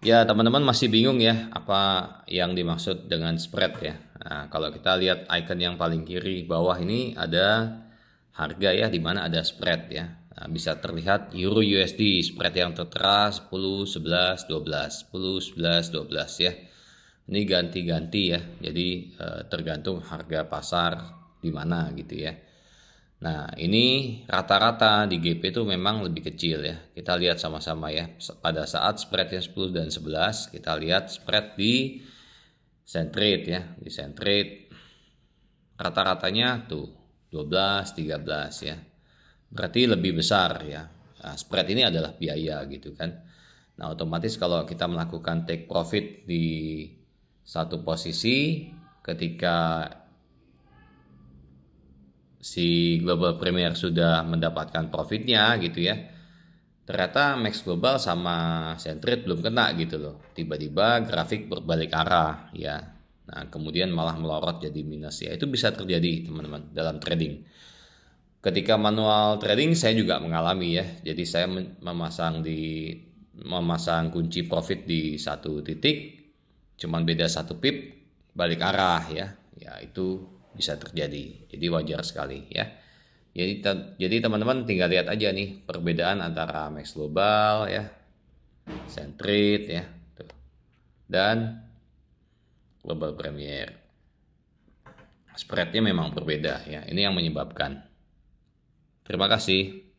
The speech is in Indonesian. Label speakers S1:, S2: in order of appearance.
S1: Ya, teman-teman masih bingung ya apa yang dimaksud dengan spread ya. Nah, kalau kita lihat icon yang paling kiri bawah ini ada harga ya di mana ada spread ya. Nah, bisa terlihat euro USD spread yang tertera 10, 11, 12, 10, 11, 12 ya. Ini ganti-ganti ya. Jadi eh, tergantung harga pasar di mana gitu ya. Nah, ini rata-rata di GP itu memang lebih kecil ya. Kita lihat sama-sama ya. Pada saat spreadnya 10 dan 11, kita lihat spread di centrate ya. Di centrate rata-ratanya tuh 12, 13 ya. Berarti lebih besar ya. Nah, spread ini adalah biaya gitu kan. Nah, otomatis kalau kita melakukan take profit di satu posisi ketika si global premier sudah mendapatkan profitnya gitu ya ternyata max global sama centrit belum kena gitu loh tiba-tiba grafik berbalik arah ya nah kemudian malah melorot jadi minus ya itu bisa terjadi teman-teman dalam trading ketika manual trading saya juga mengalami ya jadi saya memasang di memasang kunci profit di satu titik cuman beda satu pip balik arah ya ya itu bisa terjadi. Jadi wajar sekali ya. Jadi te jadi teman-teman tinggal lihat aja nih perbedaan antara max global ya, centrit ya, tuh. dan global premier.
S2: Spreadnya memang berbeda ya. Ini yang menyebabkan. Terima kasih.